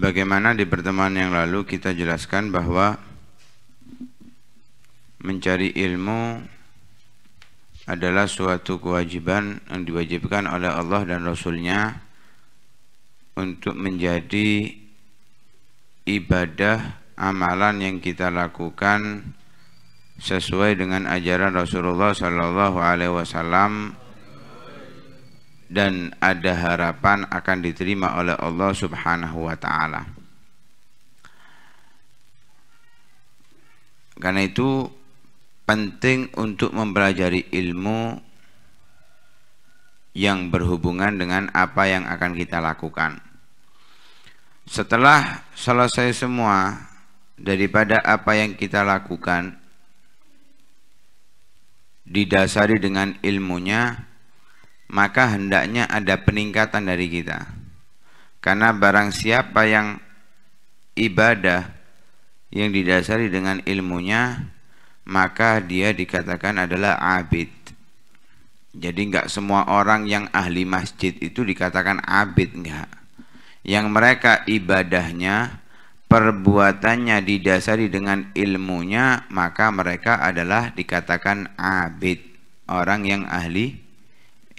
Sebagaimana di pertemuan yang lalu kita jelaskan bahwa mencari ilmu adalah suatu kewajiban yang diwajibkan oleh Allah dan Rasulnya untuk menjadi ibadah amalan yang kita lakukan sesuai dengan ajaran Rasulullah Sallallahu Alaihi Wasallam dan ada harapan akan diterima oleh Allah Subhanahu wa taala. Karena itu penting untuk mempelajari ilmu yang berhubungan dengan apa yang akan kita lakukan. Setelah selesai semua daripada apa yang kita lakukan didasari dengan ilmunya, maka hendaknya ada peningkatan dari kita. Karena barang siapa yang ibadah yang didasari dengan ilmunya, maka dia dikatakan adalah abid. Jadi nggak semua orang yang ahli masjid itu dikatakan abid nggak. Yang mereka ibadahnya, perbuatannya didasari dengan ilmunya, maka mereka adalah dikatakan abid, orang yang ahli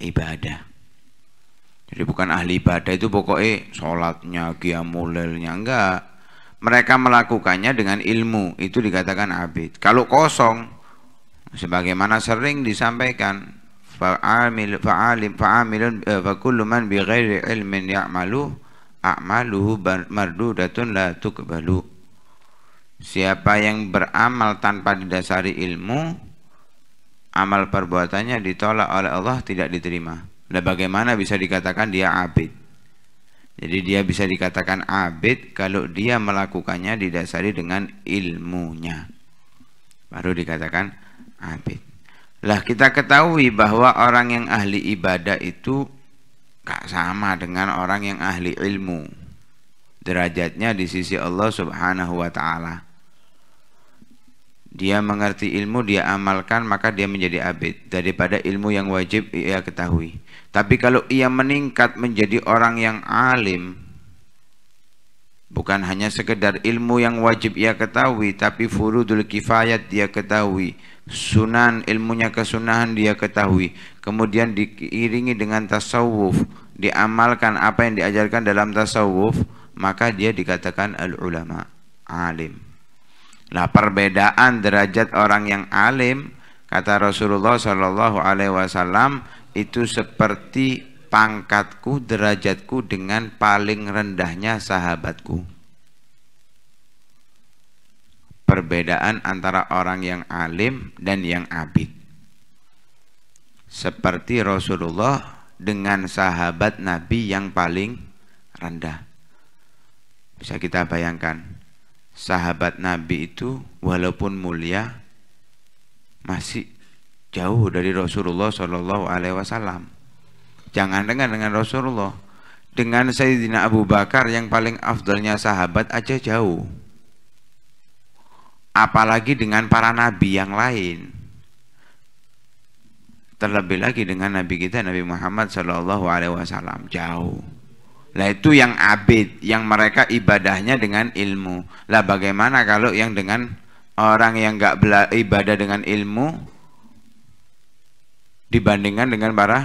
ibadah jadi bukan ahli ibadah itu pokoknya sholatnya, giamulilnya, enggak mereka melakukannya dengan ilmu itu dikatakan abid kalau kosong sebagaimana sering disampaikan fa'amil fa'alim fa'amilun eh, fakullu man bi ghairi ilmin ya'malu a'maluhu mardudatun la tuqbalu siapa yang beramal tanpa didasari ilmu amal perbuatannya ditolak oleh Allah tidak diterima. Nah, bagaimana bisa dikatakan dia abid? Jadi dia bisa dikatakan abid kalau dia melakukannya didasari dengan ilmunya. Baru dikatakan abid. Lah kita ketahui bahwa orang yang ahli ibadah itu gak sama dengan orang yang ahli ilmu. Derajatnya di sisi Allah Subhanahu wa taala dia mengerti ilmu, dia amalkan, maka dia menjadi abid daripada ilmu yang wajib ia ketahui. Tapi kalau ia meningkat menjadi orang yang alim, bukan hanya sekedar ilmu yang wajib ia ketahui, tapi furudul kifayat dia ketahui, sunan ilmunya kesunahan dia ketahui, kemudian diiringi dengan tasawuf, diamalkan apa yang diajarkan dalam tasawuf, maka dia dikatakan al-ulama, alim. Nah perbedaan derajat orang yang alim kata Rasulullah Shallallahu Alaihi Wasallam itu seperti pangkatku derajatku dengan paling rendahnya sahabatku. Perbedaan antara orang yang alim dan yang abid. Seperti Rasulullah dengan sahabat Nabi yang paling rendah. Bisa kita bayangkan sahabat Nabi itu walaupun mulia masih jauh dari Rasulullah Shallallahu Alaihi Wasallam. Jangan dengan dengan Rasulullah, dengan Sayyidina Abu Bakar yang paling afdalnya sahabat aja jauh. Apalagi dengan para nabi yang lain. Terlebih lagi dengan nabi kita Nabi Muhammad Shallallahu Alaihi Wasallam jauh. Lah itu yang abid, yang mereka ibadahnya dengan ilmu. Lah bagaimana kalau yang dengan orang yang nggak ibadah dengan ilmu dibandingkan dengan para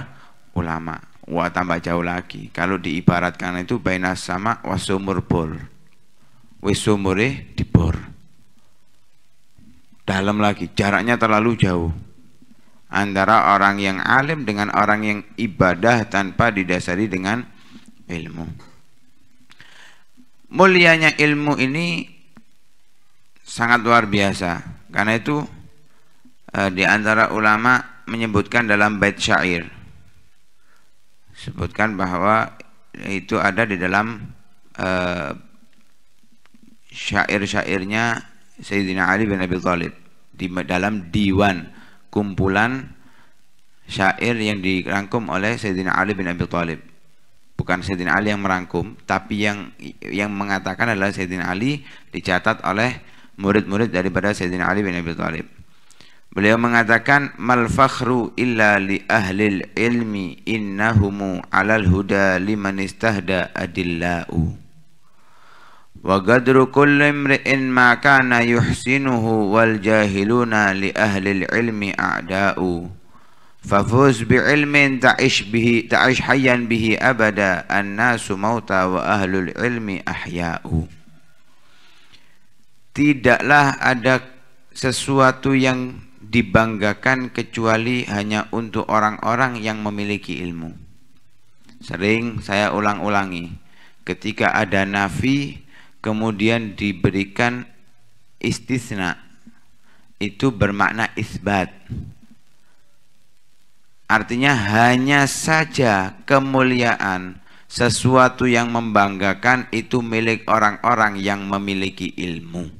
ulama? Wah tambah jauh lagi. Kalau diibaratkan itu bainas sama wasumur bor. Wisumure dibor. Dalam lagi, jaraknya terlalu jauh antara orang yang alim dengan orang yang ibadah tanpa didasari dengan ilmu. Mulianya ilmu ini sangat luar biasa. Karena itu eh, di antara ulama menyebutkan dalam bait syair. Sebutkan bahwa itu ada di dalam eh, syair-syairnya Sayyidina Ali bin Abi Thalib di dalam diwan kumpulan syair yang dirangkum oleh Sayyidina Ali bin Abi Thalib bukan Sayyidina Ali yang merangkum tapi yang yang mengatakan adalah Sayyidina Ali dicatat oleh murid-murid daripada Sayyidina Ali bin Abi Thalib beliau mengatakan mal fakhru illa li ahlil ilmi innahumu alal huda liman istahda adillau wa gadru kulli imri'in ma kana yuhsinuhu wal jahiluna li ahlil ilmi a'da'u Fafuz bi'ilmin ta'ish bihi ta'ish hayyan bihi abada annasu mauta wa ahlul ilmi ahya'u. Tidaklah ada sesuatu yang dibanggakan kecuali hanya untuk orang-orang yang memiliki ilmu. Sering saya ulang-ulangi, ketika ada nafi kemudian diberikan istisna itu bermakna isbat Artinya hanya saja kemuliaan sesuatu yang membanggakan itu milik orang-orang yang memiliki ilmu.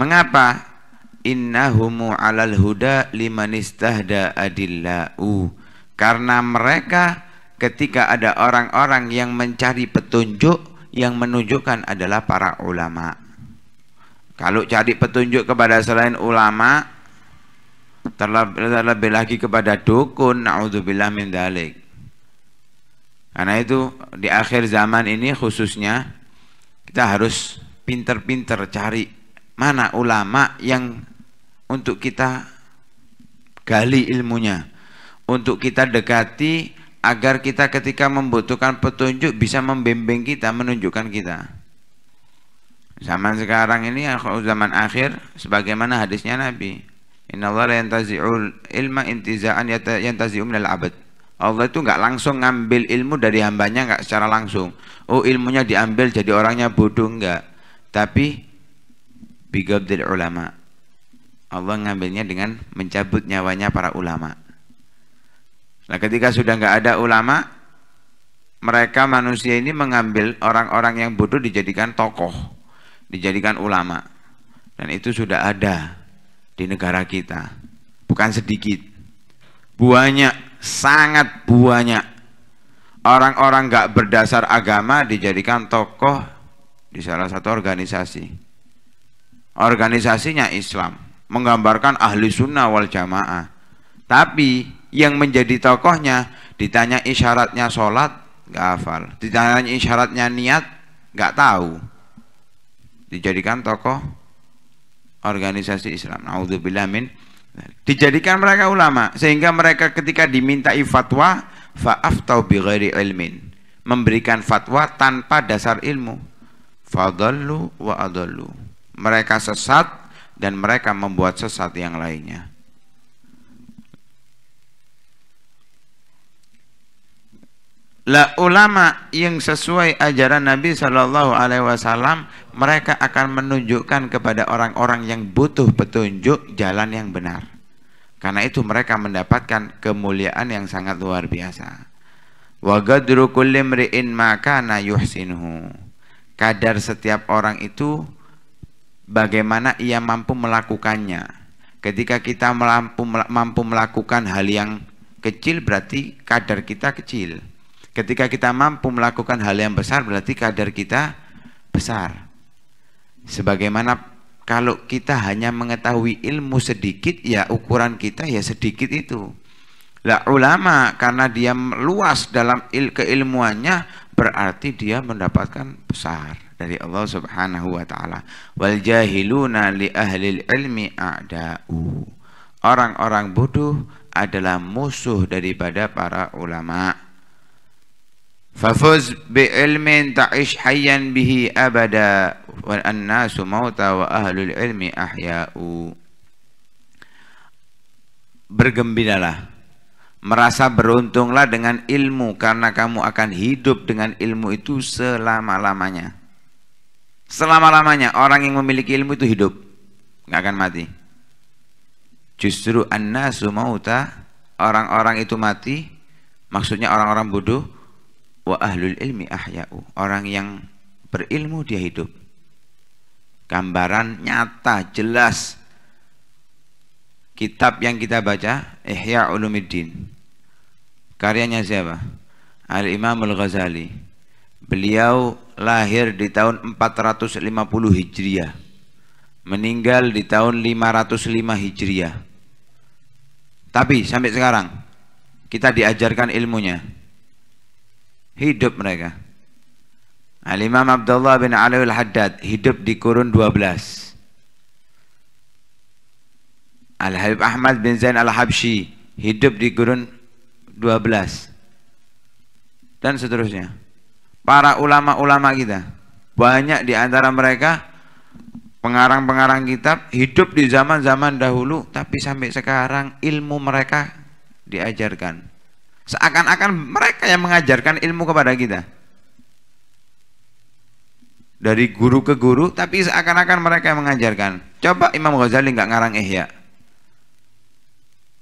Mengapa? Innahumu alal huda limanistahda adillau. Karena mereka ketika ada orang-orang yang mencari petunjuk yang menunjukkan adalah para ulama. Kalau cari petunjuk kepada selain ulama, terlebih lagi kepada dukun naudzubillah min dalik karena itu di akhir zaman ini khususnya kita harus pinter-pinter cari mana ulama yang untuk kita gali ilmunya untuk kita dekati agar kita ketika membutuhkan petunjuk bisa membimbing kita menunjukkan kita zaman sekarang ini zaman akhir sebagaimana hadisnya Nabi Inna Allah yantazi'ul ilma intiza'an yantazi'u minal abad. Allah itu nggak langsung ngambil ilmu dari hambanya nggak secara langsung. Oh ilmunya diambil jadi orangnya bodoh nggak. Tapi bigabdil ulama. Allah ngambilnya dengan mencabut nyawanya para ulama. Nah ketika sudah nggak ada ulama, mereka manusia ini mengambil orang-orang yang bodoh dijadikan tokoh, dijadikan ulama. Dan itu sudah ada di negara kita. Bukan sedikit. Banyak, sangat banyak. Orang-orang gak berdasar agama dijadikan tokoh di salah satu organisasi. Organisasinya Islam. Menggambarkan ahli sunnah wal jamaah. Tapi yang menjadi tokohnya ditanya isyaratnya sholat, gak hafal. Ditanya isyaratnya niat, gak tahu. Dijadikan tokoh organisasi Islam. Naudzubillah min dijadikan mereka ulama sehingga mereka ketika diminta fatwa faaf bi ghairi ilmin memberikan fatwa tanpa dasar ilmu fadallu wa adallu mereka sesat dan mereka membuat sesat yang lainnya lah ulama yang sesuai ajaran Nabi Shallallahu Alaihi Wasallam mereka akan menunjukkan kepada orang-orang yang butuh petunjuk jalan yang benar karena itu mereka mendapatkan kemuliaan yang sangat luar biasa wa gadru kulli mri'in ma kana yuhsinuhu kadar setiap orang itu bagaimana ia mampu melakukannya ketika kita mampu mampu melakukan hal yang kecil berarti kadar kita kecil Ketika kita mampu melakukan hal yang besar berarti kadar kita besar. Sebagaimana kalau kita hanya mengetahui ilmu sedikit ya ukuran kita ya sedikit itu. Lah ulama karena dia luas dalam il keilmuannya berarti dia mendapatkan besar dari Allah Subhanahu wa taala. Wal jahiluna li ahli ilmi a'da'u. Orang-orang bodoh adalah musuh daripada para ulama. Fafuz bi ilmin ta'ish hayyan bihi abada wa annasu mauta wa ahlul ilmi ahya'u. Bergembiralah, merasa beruntunglah dengan ilmu karena kamu akan hidup dengan ilmu itu selama-lamanya. Selama-lamanya orang yang memiliki ilmu itu hidup, nggak akan mati. Justru annasu mauta, orang-orang itu mati, maksudnya orang-orang bodoh wa ahlul ilmi ahya'u orang yang berilmu dia hidup gambaran nyata jelas kitab yang kita baca Ihya Ulumuddin karyanya siapa Al Imam Al Ghazali beliau lahir di tahun 450 Hijriah meninggal di tahun 505 Hijriah tapi sampai sekarang kita diajarkan ilmunya hidup mereka Al-Imam Abdullah bin Alawi al-Haddad hidup di kurun 12 Al-Habib Ahmad bin Zain al-Habshi hidup di kurun 12 dan seterusnya para ulama-ulama kita banyak di antara mereka pengarang-pengarang kitab hidup di zaman-zaman dahulu tapi sampai sekarang ilmu mereka diajarkan Seakan-akan mereka yang mengajarkan ilmu kepada kita. Dari guru ke guru, tapi seakan-akan mereka yang mengajarkan. Coba Imam Ghazali nggak ngarang Ihya.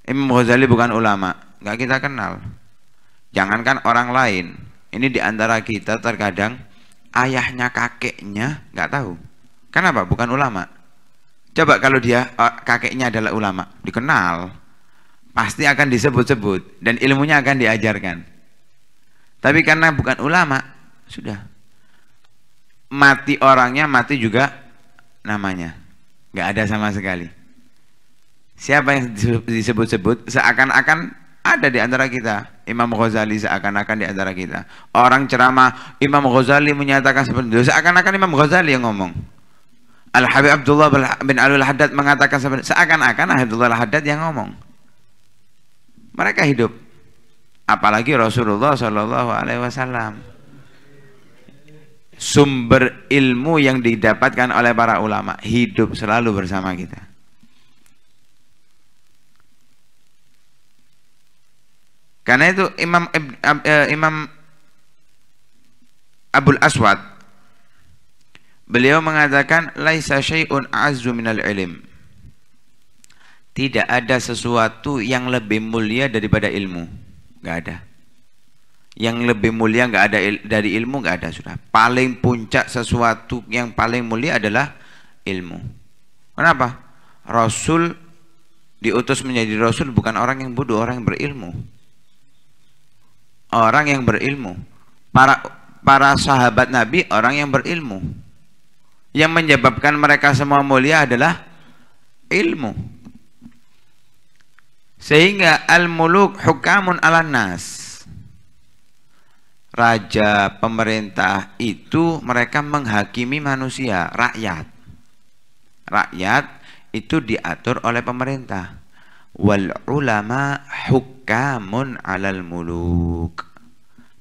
Imam Ghazali bukan ulama, nggak kita kenal. Jangankan orang lain, ini diantara kita terkadang ayahnya kakeknya nggak tahu. Kenapa? Bukan ulama. Coba kalau dia eh, kakeknya adalah ulama, dikenal pasti akan disebut-sebut dan ilmunya akan diajarkan. Tapi karena bukan ulama, sudah mati orangnya mati juga namanya, Gak ada sama sekali. Siapa yang disebut-sebut seakan-akan ada di antara kita. Imam Ghazali seakan-akan di antara kita. Orang ceramah Imam Ghazali menyatakan seperti itu. Seakan-akan Imam Ghazali yang ngomong. Al Habib Abdullah bin Alul Haddad mengatakan seperti seakan-akan Abdullah Al Haddad yang ngomong mereka hidup apalagi Rasulullah Shallallahu Alaihi Wasallam sumber ilmu yang didapatkan oleh para ulama hidup selalu bersama kita karena itu Imam eh, Imam Abdul Aswad beliau mengatakan laisa syai'un azzu minal ilm tidak ada sesuatu yang lebih mulia daripada ilmu nggak ada yang lebih mulia nggak ada il dari ilmu nggak ada sudah paling puncak sesuatu yang paling mulia adalah ilmu kenapa rasul diutus menjadi rasul bukan orang yang bodoh orang yang berilmu orang yang berilmu para para sahabat nabi orang yang berilmu yang menyebabkan mereka semua mulia adalah ilmu sehingga al-muluk hukamun ala nas. Raja, pemerintah itu mereka menghakimi manusia, rakyat. Rakyat itu diatur oleh pemerintah. Wal ulama hukamun alal muluk.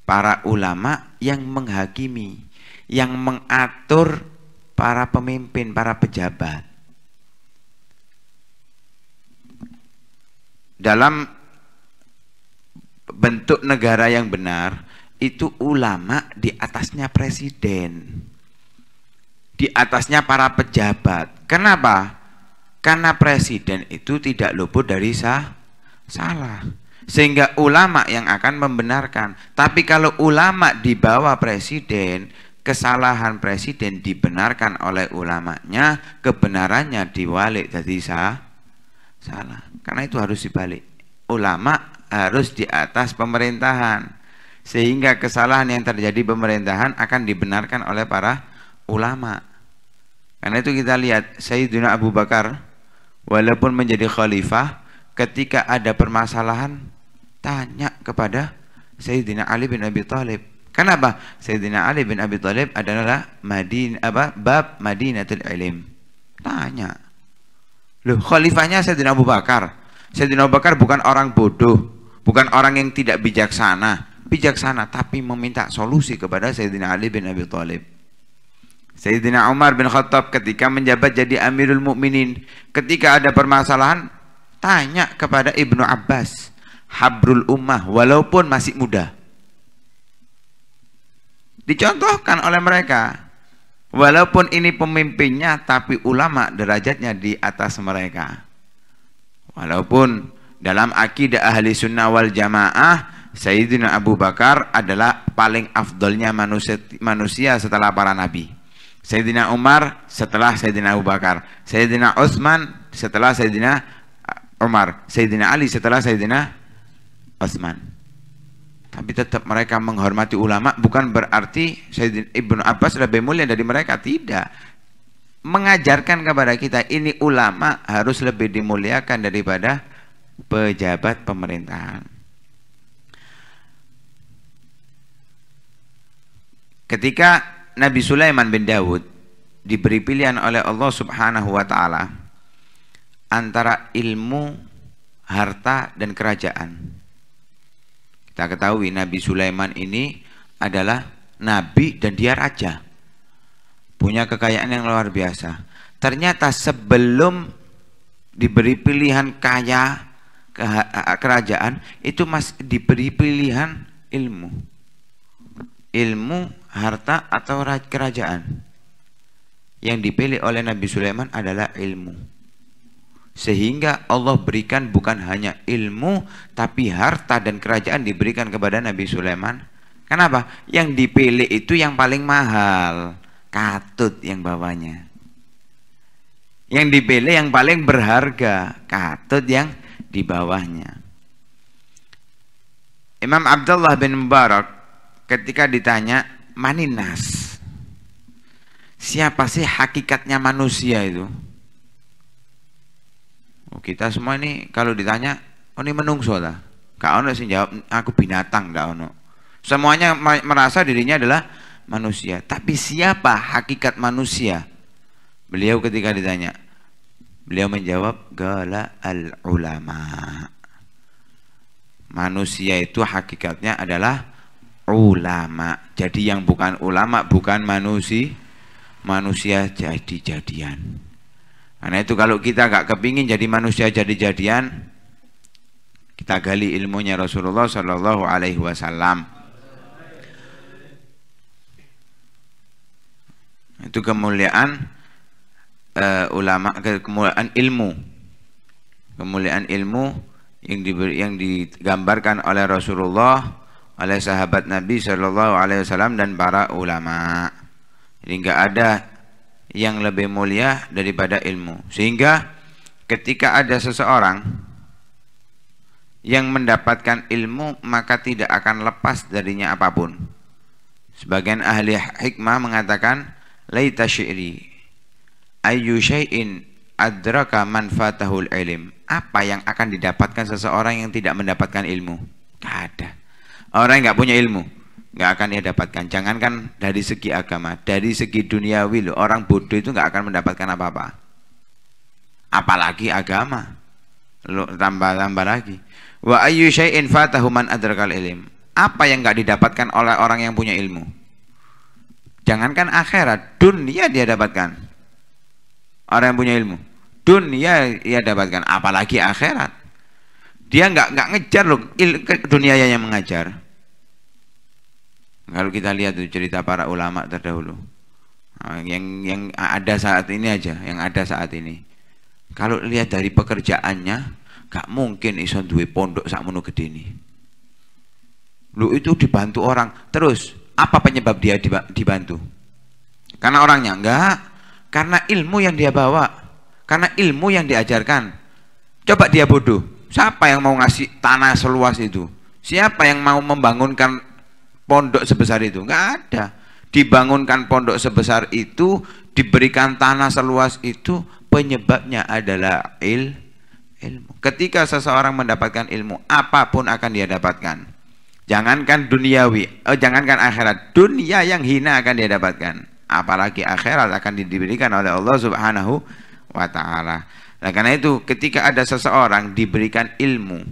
Para ulama yang menghakimi, yang mengatur para pemimpin, para pejabat. dalam bentuk negara yang benar itu ulama di atasnya presiden di atasnya para pejabat kenapa karena presiden itu tidak luput dari sah salah sehingga ulama yang akan membenarkan tapi kalau ulama di bawah presiden kesalahan presiden dibenarkan oleh ulamanya kebenarannya diwalik dari sah salah karena itu harus dibalik ulama harus di atas pemerintahan sehingga kesalahan yang terjadi pemerintahan akan dibenarkan oleh para ulama karena itu kita lihat Sayyidina Abu Bakar walaupun menjadi khalifah ketika ada permasalahan tanya kepada Sayyidina Ali bin Abi Thalib kenapa Sayyidina Ali bin Abi Thalib adalah Madin apa bab Madinatul Ilim tanya Loh, khalifahnya Sayyidina Abu Bakar. Sayyidina Abu Bakar bukan orang bodoh, bukan orang yang tidak bijaksana. Bijaksana tapi meminta solusi kepada Sayyidina Ali bin Abi Thalib. Sayyidina Umar bin Khattab ketika menjabat jadi Amirul Mukminin, ketika ada permasalahan tanya kepada Ibnu Abbas, habrul ummah walaupun masih muda. Dicontohkan oleh mereka, Walaupun ini pemimpinnya, tapi ulama derajatnya di atas mereka. Walaupun dalam akidah ahli sunnah wal jamaah, Sayyidina Abu Bakar adalah paling afdolnya manusia, manusia setelah para nabi. Sayyidina Umar setelah Sayyidina Abu Bakar. Sayyidina Utsman setelah Sayyidina Umar. Sayyidina Ali setelah Sayyidina Utsman tapi tetap mereka menghormati ulama bukan berarti Sayyidina Ibnu Abbas lebih mulia dari mereka tidak mengajarkan kepada kita ini ulama harus lebih dimuliakan daripada pejabat pemerintahan ketika Nabi Sulaiman bin Dawud diberi pilihan oleh Allah Subhanahu wa taala antara ilmu, harta dan kerajaan kita ketahui Nabi Sulaiman ini adalah nabi dan dia raja. Punya kekayaan yang luar biasa. Ternyata sebelum diberi pilihan kaya kerajaan itu mas diberi pilihan ilmu. Ilmu, harta atau kerajaan. Yang dipilih oleh Nabi Sulaiman adalah ilmu. Sehingga Allah berikan bukan hanya ilmu, tapi harta dan kerajaan diberikan kepada Nabi Sulaiman. Kenapa? Yang dipilih itu yang paling mahal. Katut yang bawahnya. Yang dipilih yang paling berharga. Katut yang di bawahnya. Imam Abdullah bin Mubarak ketika ditanya, Maninas. Siapa sih hakikatnya manusia itu? kita semua ini kalau ditanya oh ini menungso lah gak ono sih jawab aku binatang gak ono semuanya merasa dirinya adalah manusia tapi siapa hakikat manusia beliau ketika ditanya beliau menjawab gala al ulama manusia itu hakikatnya adalah ulama jadi yang bukan ulama bukan manusia manusia jadi-jadian karena itu kalau kita nggak kepingin jadi manusia jadi-jadian, kita gali ilmunya Rasulullah Shallallahu Alaihi Wasallam. Itu kemuliaan uh, ulama, kemuliaan ilmu, kemuliaan ilmu yang diberi, yang digambarkan oleh Rasulullah, oleh sahabat Nabi Shallallahu Alaihi Wasallam dan para ulama. Jadi nggak ada yang lebih mulia daripada ilmu. Sehingga ketika ada seseorang yang mendapatkan ilmu maka tidak akan lepas darinya apapun. Sebagian ahli hikmah mengatakan laita syi'ri ayyu syai'in adraka manfaatahul ilm. Apa yang akan didapatkan seseorang yang tidak mendapatkan ilmu? Tidak ada. Orang yang tidak punya ilmu nggak akan ia dapatkan. Jangankan dari segi agama, dari segi duniawi loh, orang bodoh itu nggak akan mendapatkan apa-apa. Apalagi agama. Lo tambah-tambah lagi. Wa ayyu syai'in fatahu man adrakal ilm. Apa yang nggak didapatkan oleh orang yang punya ilmu? Jangankan akhirat, dunia dia dapatkan. Orang yang punya ilmu, dunia ia dapatkan, apalagi akhirat. Dia nggak nggak ngejar loh, dunia yang mengajar kalau kita lihat tuh cerita para ulama terdahulu, ah, yang yang ada saat ini aja, yang ada saat ini. Kalau lihat dari pekerjaannya, gak mungkin ison duwe pondok sak menu gede ini. Lu itu dibantu orang. Terus, apa penyebab dia dibantu? Karena orangnya enggak, karena ilmu yang dia bawa, karena ilmu yang diajarkan. Coba dia bodoh, siapa yang mau ngasih tanah seluas itu? Siapa yang mau membangunkan pondok sebesar itu nggak ada dibangunkan pondok sebesar itu diberikan tanah seluas itu penyebabnya adalah il ilmu ketika seseorang mendapatkan ilmu apapun akan dia dapatkan jangankan duniawi oh, jangankan akhirat dunia yang hina akan dia dapatkan apalagi akhirat akan diberikan oleh Allah subhanahu wa ta'ala nah karena itu ketika ada seseorang diberikan ilmu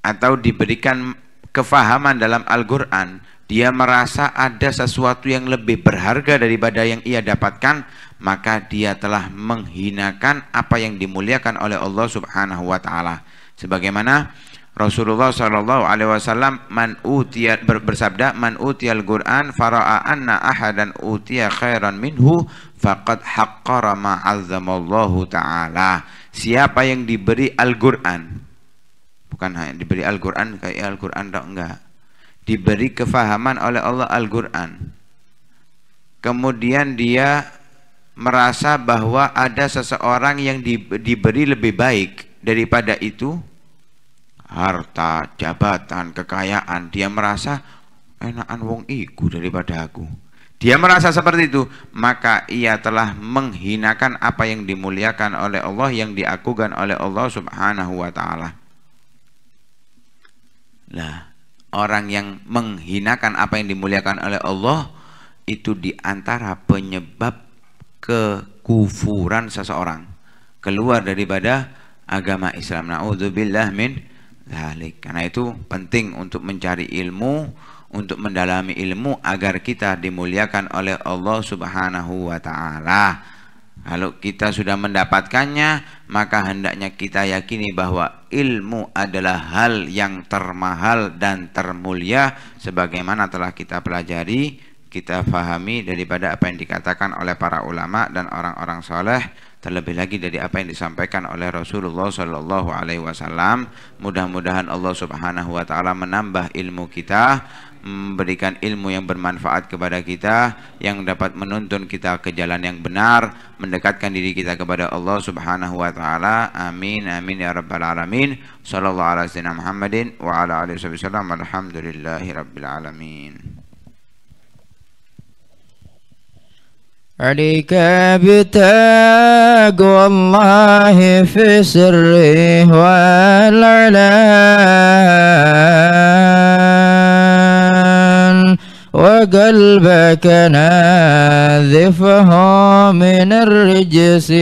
atau diberikan kefahaman dalam Al-Quran, dia merasa ada sesuatu yang lebih berharga daripada yang ia dapatkan, maka dia telah menghinakan apa yang dimuliakan oleh Allah Subhanahu wa taala. Sebagaimana Rasulullah Shallallahu alaihi wasallam man utia bersabda man al Qur'an faraa anna ahadan utia khairan minhu faqad haqqara ma taala. Siapa yang diberi Al-Qur'an bukan hanya diberi Al-Quran kayak Al-Quran tak enggak diberi kefahaman oleh Allah Al-Quran kemudian dia merasa bahwa ada seseorang yang di, diberi lebih baik daripada itu harta, jabatan, kekayaan dia merasa enakan wong iku daripada aku dia merasa seperti itu, maka ia telah menghinakan apa yang dimuliakan oleh Allah, yang diakukan oleh Allah Subhanahu wa Ta'ala. Lah, orang yang menghinakan apa yang dimuliakan oleh Allah itu diantara penyebab kekufuran seseorang keluar daripada agama Islam. Nauzubillah min dzalik. Karena itu penting untuk mencari ilmu, untuk mendalami ilmu agar kita dimuliakan oleh Allah Subhanahu wa taala. Kalau kita sudah mendapatkannya, maka hendaknya kita yakini bahwa ilmu adalah hal yang termahal dan termulia sebagaimana telah kita pelajari, kita fahami daripada apa yang dikatakan oleh para ulama dan orang-orang soleh terlebih lagi dari apa yang disampaikan oleh Rasulullah Shallallahu Alaihi Wasallam mudah-mudahan Allah Subhanahu Wa Taala menambah ilmu kita memberikan ilmu yang bermanfaat kepada kita yang dapat menuntun kita ke jalan yang benar mendekatkan diri kita kepada Allah Subhanahu wa taala amin amin ya rabbal alamin sallallahu alaihi wasallam Muhammadin wa ala alihi wasallam alhamdulillahi rabbil alamin عليك بتقوى الله في سره والعلان وقلبك ناذفه من الرجس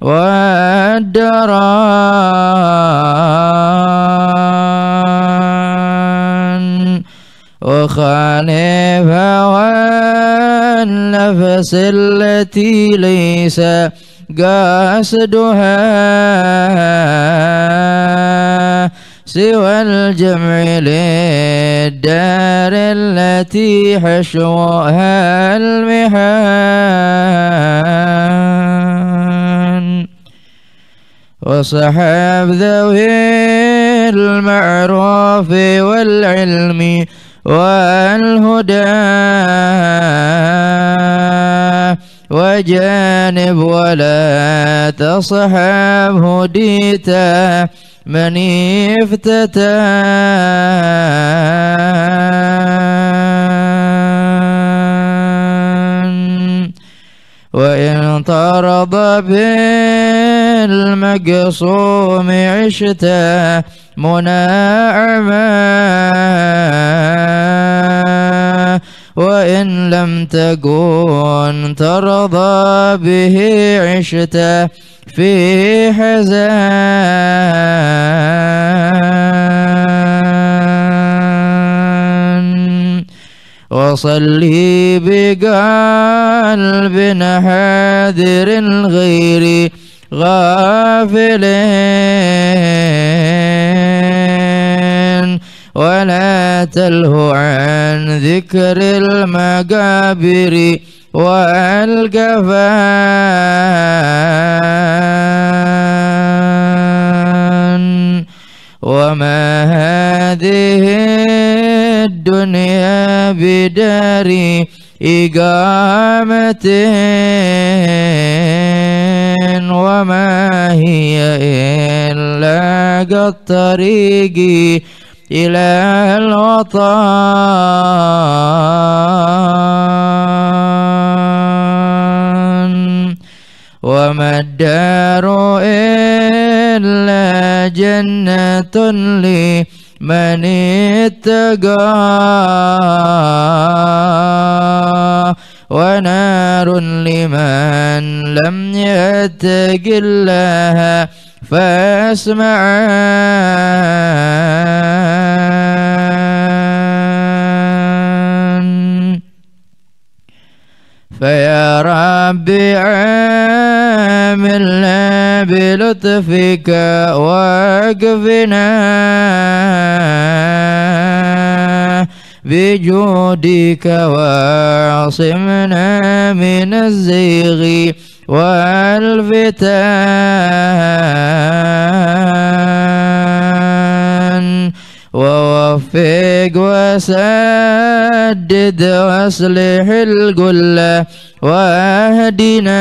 والدران وخالف والنفس التي ليس قاسدها سوى الجمع للدار التي حشوها المحان وصحاب ذوي المعروف والعلم والهدى وجانب ولا تصحاب هديته من افتتى وإن طرد بالمقصوم عشت مناعما وإن لم تكن ترضى به عشتا في حزان وصلي بقلب حاذر غير غافل ولا تله عن ذكر المقابر والقفا وما هذه الدنيا بدار إقامة وما هي إلا قد طريقي إله الوطن وما الدار إلا جنة لمن اتقى ونار لمن لم يتق الله فاسمع فيا ربي عاملنا بلطفك واقفنا بجودك واعصمنا من الزيغ والفتان ووفق وسدد واصلح القلة واهدنا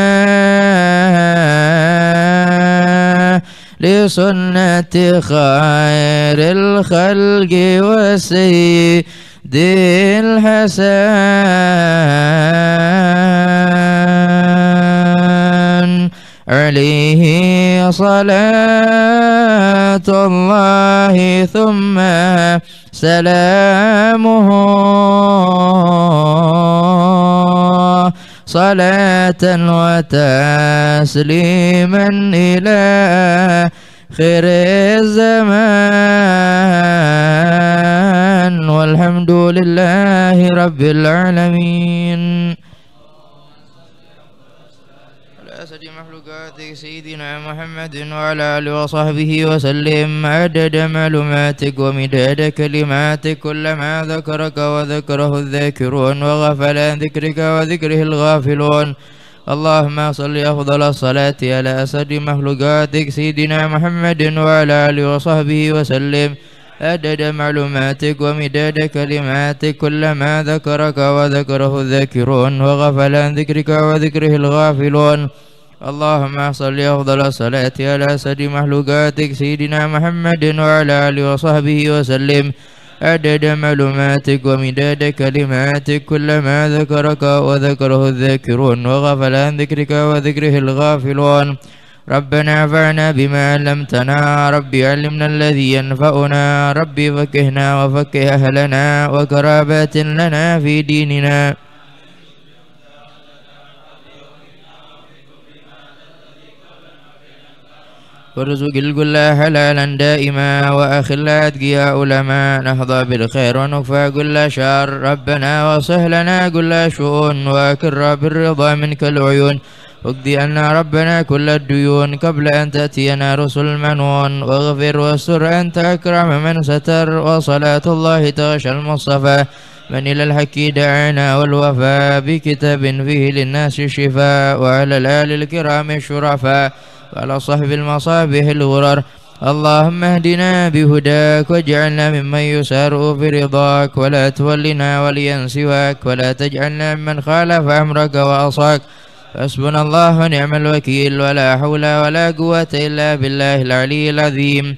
لسنة خير الخلق وسيد الحسن عليه صلاة الله ثم سلامه صلاة وتسليما إلى خير الزمان والحمد لله رب العالمين سيدنا محمد وعلى آله وصحبه وسلم عدد معلوماتك ومداد كلماتك كلما ذكرك وذكره الذاكرون وغفل عن ذكرك وذكره الغافلون اللهم صل أفضل الصلاة على أسد مخلوقاتك سيدنا محمد وعلى آله وصحبه وسلم عدد معلوماتك ومداد كلماتك كلما ذكرك وذكره الذاكرون وغفل عن ذكرك وذكره الغافلون اللهم صل أفضل الصلاة على سيد مخلوقاتك سيدنا محمد وعلى آله وصحبه وسلم عدد معلوماتك ومداد كلماتك كلما ذكرك وذكره الذاكرون وغفل عن ذكرك وذكره الغافلون ربنا فعنا بما علمتنا ربي علمنا الذي ينفعنا ربي فكهنا وفكه أهلنا وكرابات لنا في ديننا وارزق الجل حلالا دائما وأخلا أتقياء لما نهضى بالخير ونفى كل شر ربنا واصلح لنا كل شؤون وأكر بالرضا منك العيون واقضي أن ربنا كل الديون قبل أن تأتينا رسل المنون واغفر واستر أنت أكرم من ستر وصلاة الله تغشى المصطفى من إلى الحق دعنا والوفاء بكتاب فيه للناس الشفاء وعلى الآل الكرام الشرفاء وعلى صحب المصابيح الورر اللهم اهدنا بهداك واجعلنا ممن يسار في رضاك ولا تولنا وليا سواك ولا تجعلنا ممن خالف امرك وعصاك حسبنا الله ونعم الوكيل ولا حول ولا قوة إلا بالله العلي العظيم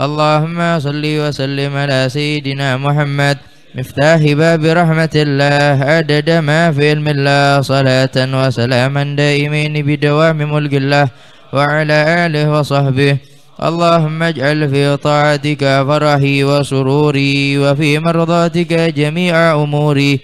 اللهم صل وسلم على سيدنا محمد مفتاح باب رحمة الله عدد ما في علم الله صلاة وسلاما دائمين بدوام ملك الله وعلى آله وصحبه اللهم اجعل في طاعتك فرحي وسروري وفي مرضاتك جميع أموري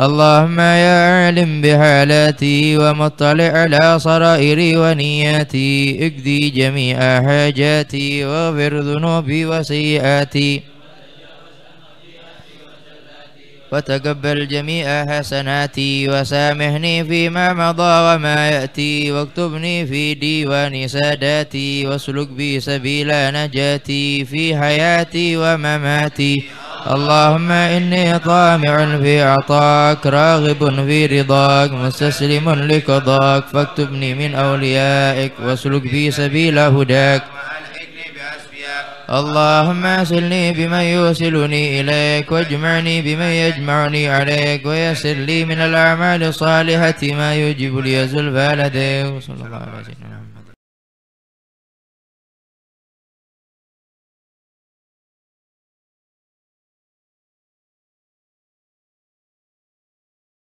اللهم يا عالم بحالاتي ومطلع على سرائري ونياتي اقضي جميع حاجاتي واغفر ذنوبي وسيئاتي وتقبل جميع حسناتي وسامحني فيما مضى وما يأتي واكتبني في ديوان ساداتي واسلك بي سبيل نجاتي في حياتي ومماتي اللهم إني طامع في عطاك راغب في رضاك مستسلم لقضاك فاكتبني من أوليائك واسلك بي سبيل هداك اللهم سلني بمن يوصلني إليك واجمعني بمن يجمعني عليك ويسر لي من الأعمال الصالحة ما يجب لي زلفى لديك صلى الله عليه وسلم